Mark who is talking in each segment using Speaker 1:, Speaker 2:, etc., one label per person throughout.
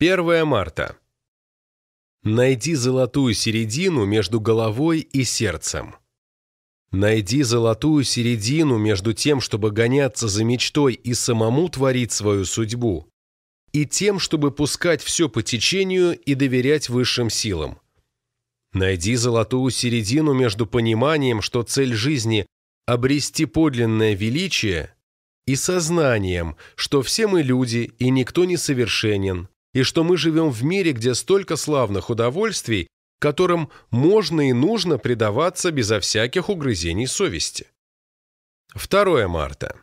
Speaker 1: 1 марта. Найди золотую середину между головой и сердцем. Найди золотую середину между тем, чтобы гоняться за мечтой и самому творить свою судьбу, и тем, чтобы пускать все по течению и доверять высшим силам. Найди золотую середину между пониманием, что цель жизни – обрести подлинное величие, и сознанием, что все мы люди и никто не совершенен, и что мы живем в мире, где столько славных удовольствий, которым можно и нужно предаваться безо всяких угрызений совести. 2 марта.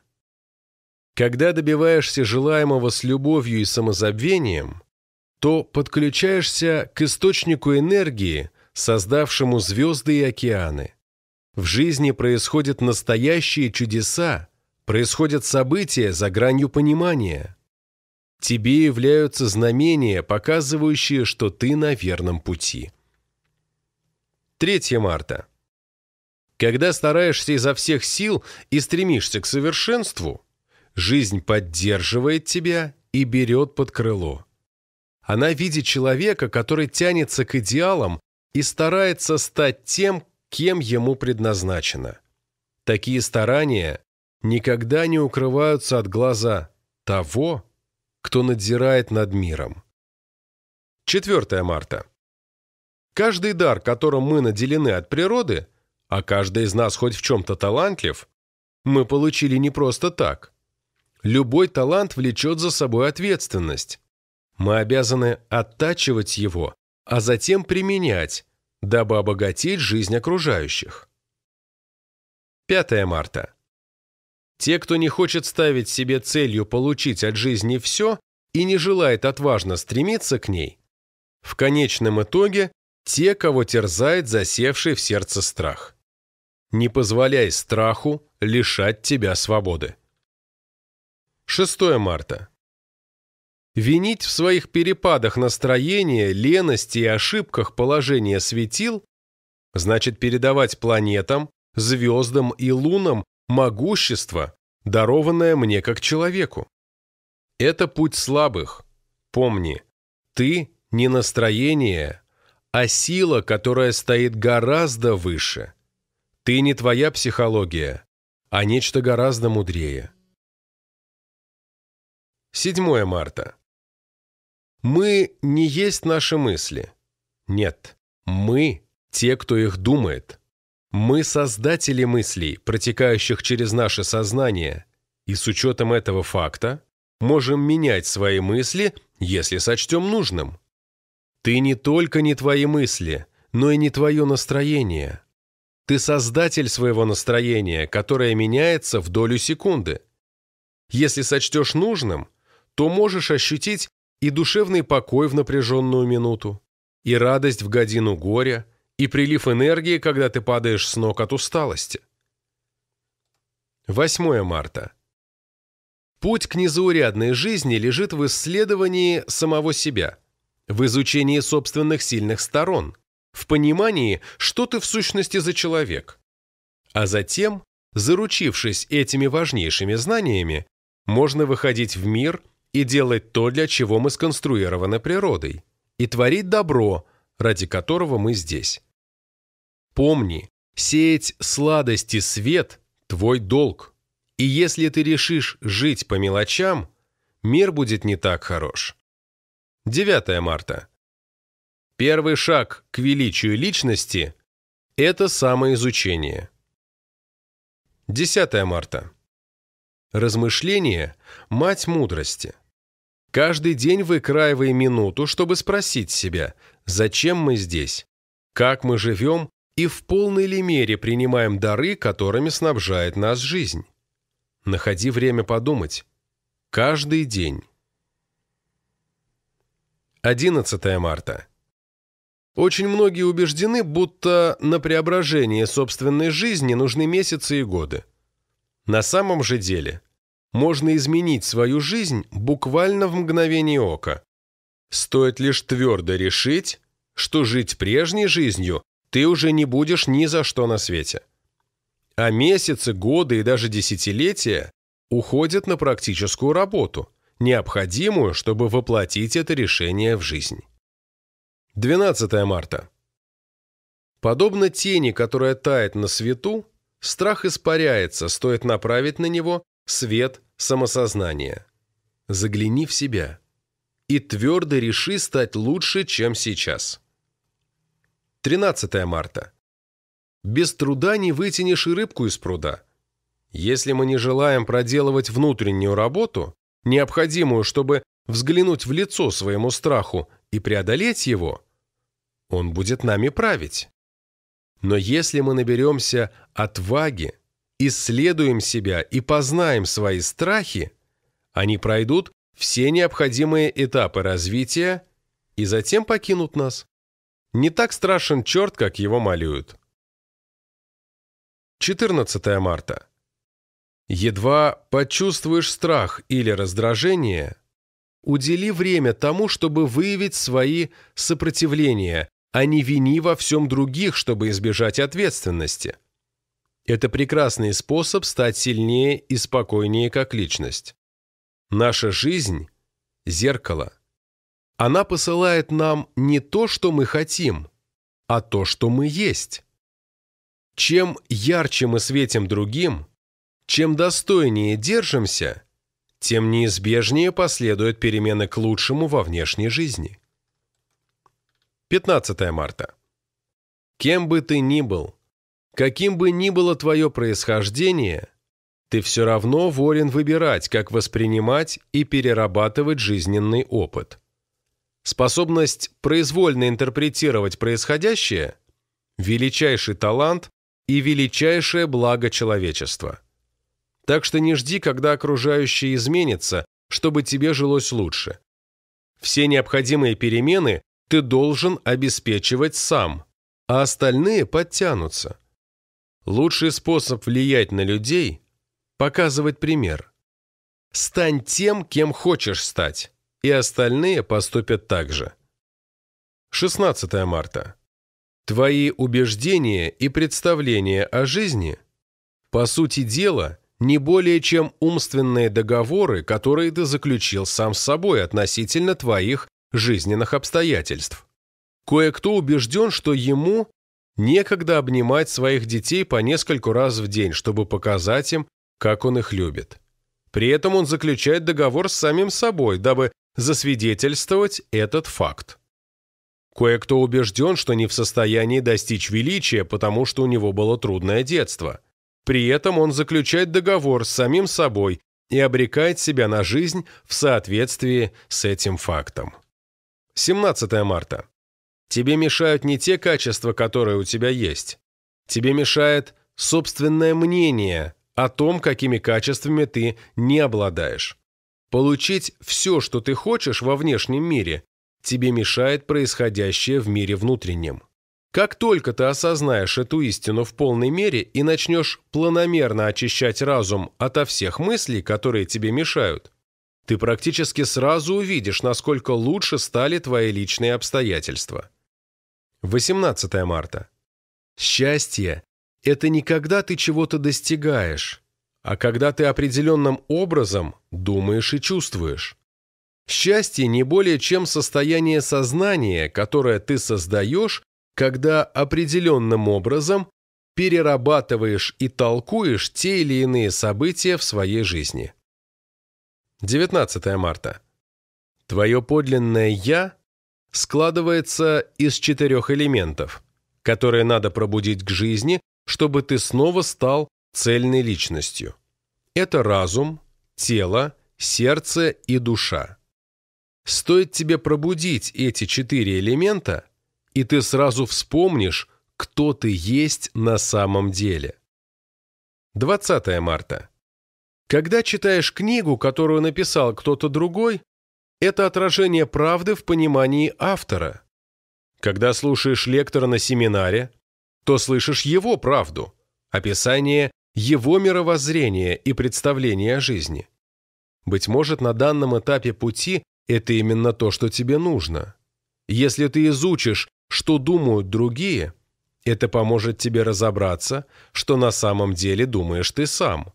Speaker 1: Когда добиваешься желаемого с любовью и самозабвением, то подключаешься к источнику энергии, создавшему звезды и океаны. В жизни происходят настоящие чудеса, происходят события за гранью понимания. Тебе являются знамения, показывающие, что ты на верном пути. 3 марта. Когда стараешься изо всех сил и стремишься к совершенству, жизнь поддерживает тебя и берет под крыло. Она видит человека, который тянется к идеалам и старается стать тем, кем ему предназначено. Такие старания никогда не укрываются от глаза того, кто надзирает над миром. 4 марта. Каждый дар, которым мы наделены от природы, а каждый из нас хоть в чем-то талантлив, мы получили не просто так. Любой талант влечет за собой ответственность. Мы обязаны оттачивать его, а затем применять, дабы обогатить жизнь окружающих. 5 марта. Те, кто не хочет ставить себе целью получить от жизни все и не желает отважно стремиться к ней, в конечном итоге те, кого терзает засевший в сердце страх. Не позволяй страху лишать тебя свободы. 6 марта. Винить в своих перепадах настроения, лености и ошибках положение светил значит передавать планетам, звездам и лунам могущество, дарованное мне как человеку. Это путь слабых. Помни, ты не настроение, а сила, которая стоит гораздо выше. Ты не твоя психология, а нечто гораздо мудрее. 7 марта. Мы не есть наши мысли. Нет, мы – те, кто их думает. Мы создатели мыслей, протекающих через наше сознание, и с учетом этого факта можем менять свои мысли, если сочтем нужным. Ты не только не твои мысли, но и не твое настроение. Ты создатель своего настроения, которое меняется в долю секунды. Если сочтешь нужным, то можешь ощутить и душевный покой в напряженную минуту, и радость в годину горя – и прилив энергии, когда ты падаешь с ног от усталости. 8 марта. Путь к незаурядной жизни лежит в исследовании самого себя, в изучении собственных сильных сторон, в понимании, что ты в сущности за человек. А затем, заручившись этими важнейшими знаниями, можно выходить в мир и делать то, для чего мы сконструированы природой, и творить добро – ради которого мы здесь. Помни, сеять сладость и свет – твой долг. И если ты решишь жить по мелочам, мир будет не так хорош. 9 марта. Первый шаг к величию личности – это самоизучение. 10 марта. Размышление – мать мудрости. Каждый день выкраивай минуту, чтобы спросить себя, зачем мы здесь, как мы живем и в полной ли мере принимаем дары, которыми снабжает нас жизнь. Находи время подумать. Каждый день. 11 марта. Очень многие убеждены, будто на преображение собственной жизни нужны месяцы и годы. На самом же деле, можно изменить свою жизнь буквально в мгновение ока. Стоит лишь твердо решить, что жить прежней жизнью ты уже не будешь ни за что на свете. А месяцы, годы и даже десятилетия уходят на практическую работу, необходимую, чтобы воплотить это решение в жизнь. 12 марта. Подобно тени, которая тает на свету, страх испаряется, стоит направить на него свет самосознания. Загляни в себя – и твердо реши стать лучше, чем сейчас. 13 марта. Без труда не вытянешь и рыбку из пруда. Если мы не желаем проделывать внутреннюю работу, необходимую, чтобы взглянуть в лицо своему страху и преодолеть его, он будет нами править. Но если мы наберемся отваги, исследуем себя и познаем свои страхи, они пройдут все необходимые этапы развития и затем покинут нас. Не так страшен черт, как его малюют. 14 марта. Едва почувствуешь страх или раздражение, удели время тому, чтобы выявить свои сопротивления, а не вини во всем других, чтобы избежать ответственности. Это прекрасный способ стать сильнее и спокойнее как личность. Наша жизнь – зеркало. Она посылает нам не то, что мы хотим, а то, что мы есть. Чем ярче мы светим другим, чем достойнее держимся, тем неизбежнее последуют перемены к лучшему во внешней жизни. 15 марта. Кем бы ты ни был, каким бы ни было твое происхождение – ты все равно волен выбирать, как воспринимать и перерабатывать жизненный опыт. Способность произвольно интерпретировать происходящее – величайший талант и величайшее благо человечества. Так что не жди, когда окружающее изменится, чтобы тебе жилось лучше. Все необходимые перемены ты должен обеспечивать сам, а остальные подтянутся. Лучший способ влиять на людей – Показывать пример. Стань тем, кем хочешь стать, и остальные поступят так же. 16 марта. Твои убеждения и представления о жизни, по сути дела, не более чем умственные договоры, которые ты заключил сам с собой относительно твоих жизненных обстоятельств. Кое-кто убежден, что ему некогда обнимать своих детей по нескольку раз в день, чтобы показать им, как он их любит. При этом он заключает договор с самим собой, дабы засвидетельствовать этот факт. Кое-кто убежден, что не в состоянии достичь величия, потому что у него было трудное детство. При этом он заключает договор с самим собой и обрекает себя на жизнь в соответствии с этим фактом. 17 марта. Тебе мешают не те качества, которые у тебя есть. Тебе мешает собственное мнение о том, какими качествами ты не обладаешь. Получить все, что ты хочешь во внешнем мире, тебе мешает происходящее в мире внутреннем. Как только ты осознаешь эту истину в полной мере и начнешь планомерно очищать разум ото всех мыслей, которые тебе мешают, ты практически сразу увидишь, насколько лучше стали твои личные обстоятельства. 18 марта. Счастье это не когда ты чего-то достигаешь, а когда ты определенным образом думаешь и чувствуешь. Счастье не более чем состояние сознания, которое ты создаешь, когда определенным образом перерабатываешь и толкуешь те или иные события в своей жизни. 19 марта. Твое подлинное «я» складывается из четырех элементов, которые надо пробудить к жизни, чтобы ты снова стал цельной личностью. Это разум, тело, сердце и душа. Стоит тебе пробудить эти четыре элемента, и ты сразу вспомнишь, кто ты есть на самом деле. 20 марта. Когда читаешь книгу, которую написал кто-то другой, это отражение правды в понимании автора. Когда слушаешь лектора на семинаре, то слышишь его правду, описание его мировоззрения и представления о жизни. Быть может, на данном этапе пути это именно то, что тебе нужно. Если ты изучишь, что думают другие, это поможет тебе разобраться, что на самом деле думаешь ты сам.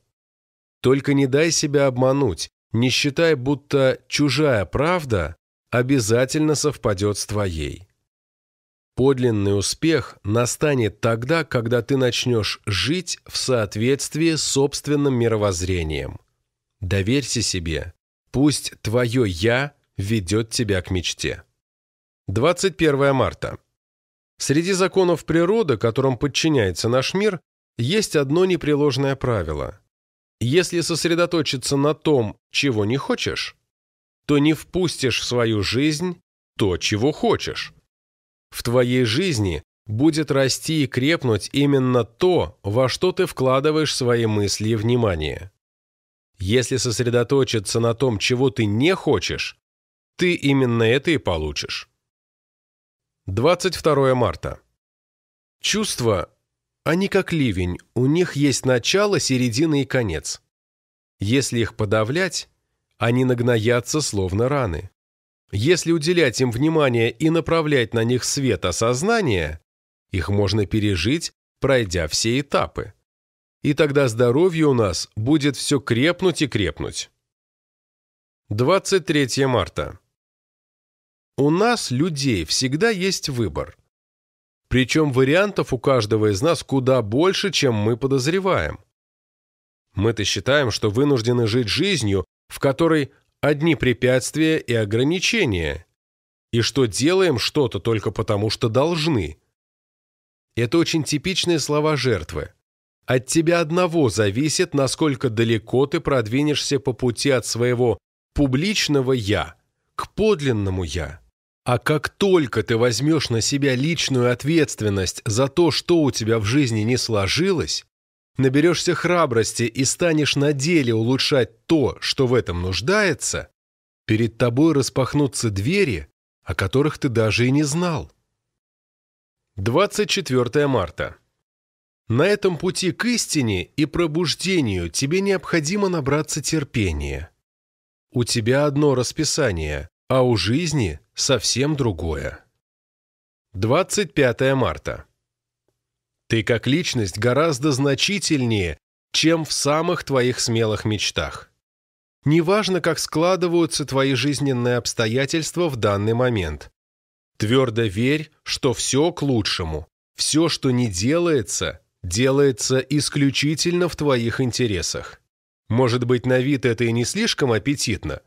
Speaker 1: Только не дай себя обмануть, не считай, будто чужая правда обязательно совпадет с твоей. Подлинный успех настанет тогда, когда ты начнешь жить в соответствии с собственным мировоззрением. Доверься себе. Пусть твое «я» ведет тебя к мечте. 21 марта. Среди законов природы, которым подчиняется наш мир, есть одно непреложное правило. Если сосредоточиться на том, чего не хочешь, то не впустишь в свою жизнь то, чего хочешь. В твоей жизни будет расти и крепнуть именно то, во что ты вкладываешь свои мысли и внимание. Если сосредоточиться на том, чего ты не хочешь, ты именно это и получишь. 22 марта. Чувства, они как ливень, у них есть начало, середина и конец. Если их подавлять, они нагноятся, словно раны. Если уделять им внимание и направлять на них свет осознания, их можно пережить, пройдя все этапы. И тогда здоровье у нас будет все крепнуть и крепнуть. 23 марта. У нас, людей, всегда есть выбор. Причем вариантов у каждого из нас куда больше, чем мы подозреваем. Мы-то считаем, что вынуждены жить жизнью, в которой одни препятствия и ограничения, и что делаем что-то только потому, что должны. Это очень типичные слова жертвы. От тебя одного зависит, насколько далеко ты продвинешься по пути от своего публичного «я» к подлинному «я». А как только ты возьмешь на себя личную ответственность за то, что у тебя в жизни не сложилось, наберешься храбрости и станешь на деле улучшать то, что в этом нуждается, перед тобой распахнутся двери, о которых ты даже и не знал. 24 марта. На этом пути к истине и пробуждению тебе необходимо набраться терпения. У тебя одно расписание, а у жизни совсем другое. 25 марта. Ты как личность гораздо значительнее, чем в самых твоих смелых мечтах. Неважно, как складываются твои жизненные обстоятельства в данный момент. Твердо верь, что все к лучшему. Все, что не делается, делается исключительно в твоих интересах. Может быть, на вид это и не слишком аппетитно,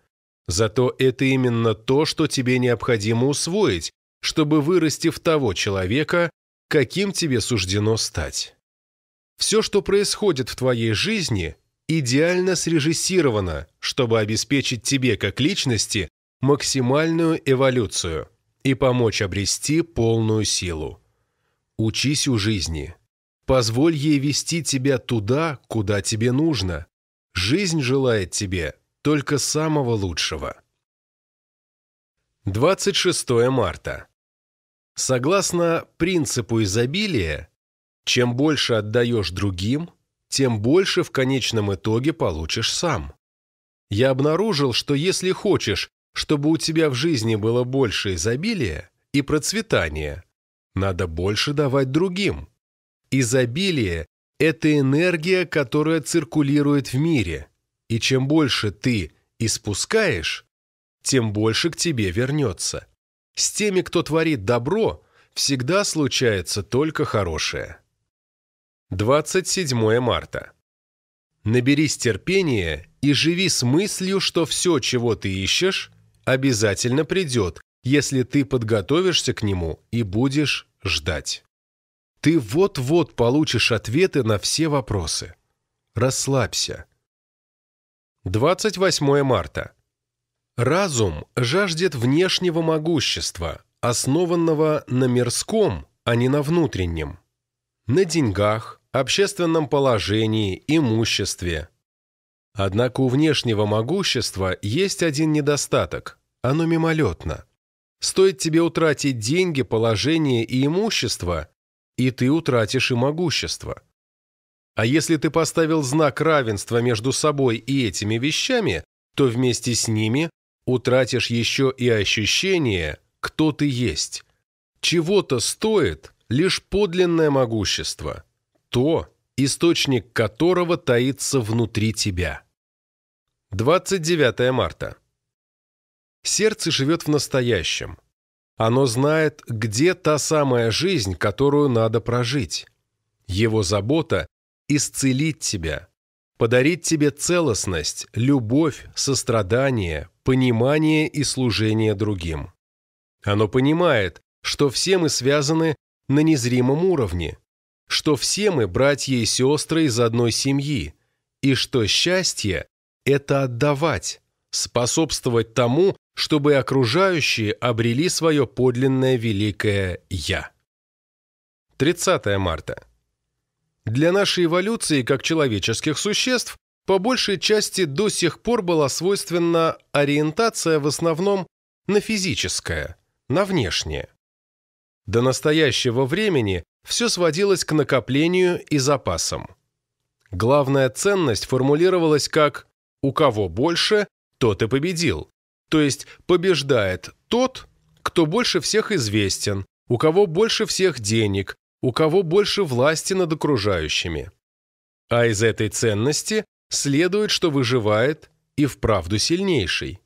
Speaker 1: зато это именно то, что тебе необходимо усвоить, чтобы, вырасти в того человека, каким тебе суждено стать. Все, что происходит в твоей жизни, идеально срежиссировано, чтобы обеспечить тебе как личности максимальную эволюцию и помочь обрести полную силу. Учись у жизни. Позволь ей вести тебя туда, куда тебе нужно. Жизнь желает тебе только самого лучшего. 26 марта. Согласно принципу изобилия, чем больше отдаешь другим, тем больше в конечном итоге получишь сам. Я обнаружил, что если хочешь, чтобы у тебя в жизни было больше изобилия и процветания, надо больше давать другим. Изобилие – это энергия, которая циркулирует в мире, и чем больше ты испускаешь, тем больше к тебе вернется – с теми, кто творит добро, всегда случается только хорошее. 27 марта. Наберись терпения и живи с мыслью, что все, чего ты ищешь, обязательно придет, если ты подготовишься к нему и будешь ждать. Ты вот-вот получишь ответы на все вопросы. Расслабься. 28 марта. Разум жаждет внешнего могущества, основанного на мирском, а не на внутреннем. На деньгах, общественном положении, имуществе. Однако у внешнего могущества есть один недостаток – оно мимолетно. Стоит тебе утратить деньги, положение и имущество, и ты утратишь и могущество. А если ты поставил знак равенства между собой и этими вещами, то вместе с ними утратишь еще и ощущение, кто ты есть. Чего-то стоит лишь подлинное могущество, то, источник которого таится внутри тебя. 29 марта. Сердце живет в настоящем. Оно знает, где та самая жизнь, которую надо прожить. Его забота – исцелить тебя – подарить тебе целостность, любовь, сострадание, понимание и служение другим. Оно понимает, что все мы связаны на незримом уровне, что все мы братья и сестры из одной семьи, и что счастье – это отдавать, способствовать тому, чтобы окружающие обрели свое подлинное великое «Я». 30 марта – для нашей эволюции как человеческих существ по большей части до сих пор была свойственна ориентация в основном на физическое, на внешнее. До настоящего времени все сводилось к накоплению и запасам. Главная ценность формулировалась как «у кого больше, тот и победил», то есть побеждает тот, кто больше всех известен, у кого больше всех денег, у кого больше власти над окружающими. А из этой ценности следует, что выживает и вправду сильнейший.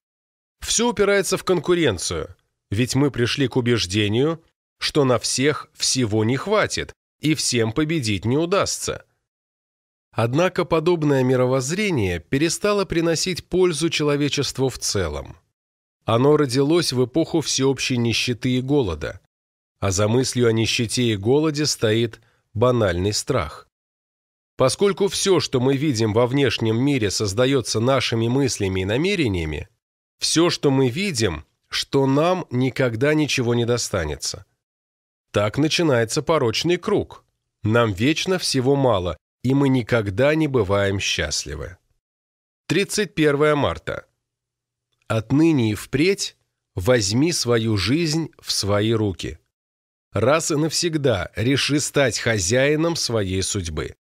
Speaker 1: Все упирается в конкуренцию, ведь мы пришли к убеждению, что на всех всего не хватит, и всем победить не удастся. Однако подобное мировоззрение перестало приносить пользу человечеству в целом. Оно родилось в эпоху всеобщей нищеты и голода а за мыслью о нищете и голоде стоит банальный страх. Поскольку все, что мы видим во внешнем мире, создается нашими мыслями и намерениями, все, что мы видим, что нам никогда ничего не достанется. Так начинается порочный круг. Нам вечно всего мало, и мы никогда не бываем счастливы. 31 марта. Отныне и впредь возьми свою жизнь в свои руки раз и навсегда реши стать хозяином своей судьбы.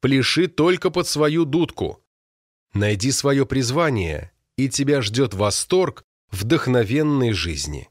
Speaker 1: Пляши только под свою дудку. Найди свое призвание, и тебя ждет восторг вдохновенной жизни.